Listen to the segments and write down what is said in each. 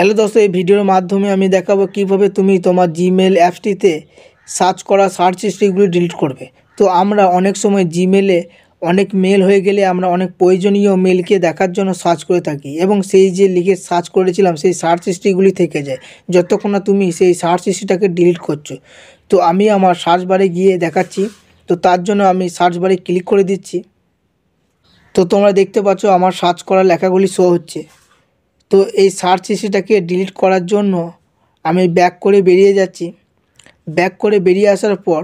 hello দোস্ত এই ভিডিওর মাধ্যমে আমি দেখাবো কিভাবে তুমি তোমার জিমেল অ্যাপসটিতে সার্চ করা সার্চ হিস্ট্রিগুলি ডিলিট করবে তো আমরা অনেক সময় জিমেলে অনেক মেল হয়ে গেলে আমরা অনেক প্রয়োজনীয় মেলকে দেখার জন্য সার্চ করে থাকি এবং সেই যে লিখে সার্চ করেছিলাম সেই সার্চ হিস্ট্রিগুলি থেকে যায় যতক্ষণ না তুমি সেই সার্চ হিস্ট্রিটাকে ডিলিট করছো তো আমি আমার সার্চ বারে গিয়ে দেখাচ্ছি তো তার জন্য আমি সার্চ বারে ক্লিক করে দিচ্ছি তো তোমরা দেখতে পাচ্ছ আমার সার্চ করা লেখাগুলি শো হচ্ছে তো এই সার্চ হিস্ট্রিটাকে ডিলিট করার জন্য আমি ব্যাক করে বেরিয়ে যাচ্ছি ব্যাক করে বেরিয়ে আসার পর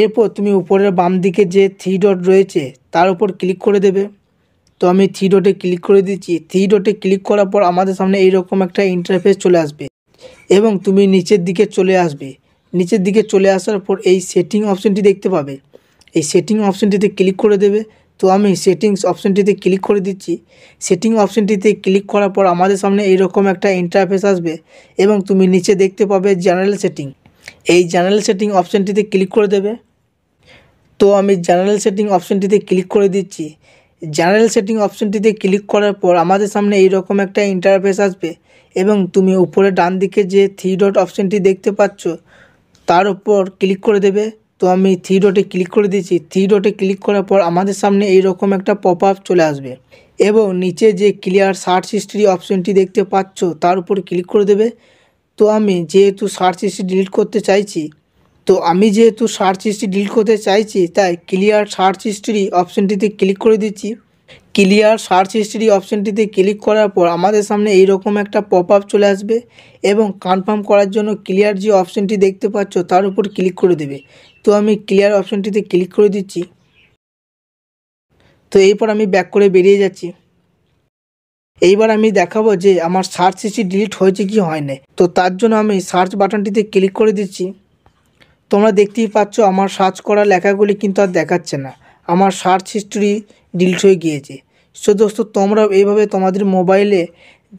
এরপর তুমি উপরের বাম দিকে যে থ্রি ডট রয়েছে তার উপর ক্লিক করে দেবে তো আমি থ্রি ডটে ক্লিক করে দিচ্ছি থ্রি ডটে ক্লিক করার পর আমাদের সামনে এইরকম একটা ইন্টারফেস চলে আসবে এবং তুমি নিচের দিকে চলে আসবে নিচের দিকে চলে আসার পর এই সেটিং অপশানটি দেখতে পাবে এই সেটিং অপশানটিতে ক্লিক করে দেবে তো আমি সেটিংস অপশানটিতে ক্লিক করে দিচ্ছি সেটিং অপশানটিতে ক্লিক করার পর আমাদের সামনে এইরকম একটা ইন্টারফেস আসবে এবং তুমি নিচে দেখতে পাবে জেনারেল সেটিং এই জেনারেল সেটিং অপশানটিতে ক্লিক করে দেবে তো আমি জেনারেল সেটিং অপশানটিতে ক্লিক করে দিচ্ছি জেনারেল সেটিং অপশানটিতে ক্লিক করার পর আমাদের সামনে এইরকম একটা ইন্টারফেস আসবে এবং তুমি উপরে ডান দিকে যে থ্রি ডট অপশানটি দেখতে পাচ্ছ তার উপর ক্লিক করে দেবে তো আমি থ্রি ডটে ক্লিক করে দিয়েছি থ্রি ডটে ক্লিক করার পর আমাদের সামনে এইরকম একটা পপ আপ চলে আসবে এবং নিচে যে ক্লিয়ার সার্চ হিস্ট্রি অপশনটি দেখতে পাচ্ছ তার উপর ক্লিক করে দেবে তো আমি যেহেতু সার্চ হিস্ট্রি ডিলিট করতে চাইছি তো আমি যেহেতু সার্চ হিস্ট্রি ডিলিট করতে চাইছি তাই ক্লিয়ার সার্চ হিস্ট্রি অপশনটিতে ক্লিক করে দিচ্ছি ক্লিয়ার সার্চ হিস্ট্রি অপশানটিতে ক্লিক করার পর আমাদের সামনে এই রকম একটা পপ আপ চলে আসবে এবং কনফার্ম করার জন্য ক্লিয়ার যে অপশানটি দেখতে পাচ্ছ তার উপর ক্লিক করে দেবে তো আমি ক্লিয়ার অপশানটিতে ক্লিক করে দিচ্ছি তো এরপর আমি ব্যাক করে বেরিয়ে যাচ্ছি এইবার আমি দেখাবো যে আমার সার্চ হিস্ট্রি ডিলিট হয়েছে কি হয় না তো তার জন্য আমি সার্চ বাটনটিতে ক্লিক করে দিচ্ছি তোমরা দেখতেই পাচ্ছ আমার সার্চ করা লেখাগুলি কিন্তু আর দেখাচ্ছে না আমার সার্চ হিস্ট্রি ডিলিট হয়ে গিয়েছে সো দোস্ত তোমরাও এইভাবে তোমাদের মোবাইলে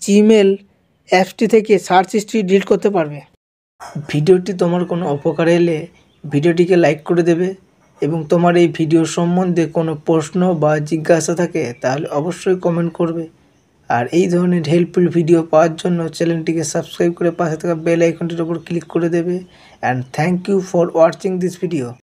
জিমেল অ্যাপটি থেকে সার্চ হিস্ট্রি ডিলিট করতে পারবে ভিডিওটি তোমার কোনো অপকারে এলে ভিডিওটিকে লাইক করে দেবে এবং তোমার এই ভিডিও সম্বন্ধে কোনো প্রশ্ন বা জিজ্ঞাসা থাকে তাহলে অবশ্যই কমেন্ট করবে আর এই ধরনের হেল্পফুল ভিডিও পাওয়ার জন্য চ্যানেলটিকে সাবস্ক্রাইব করে পাশে থাকা বেল আইকনটির ওপর ক্লিক করে দেবে and thank you for watching this video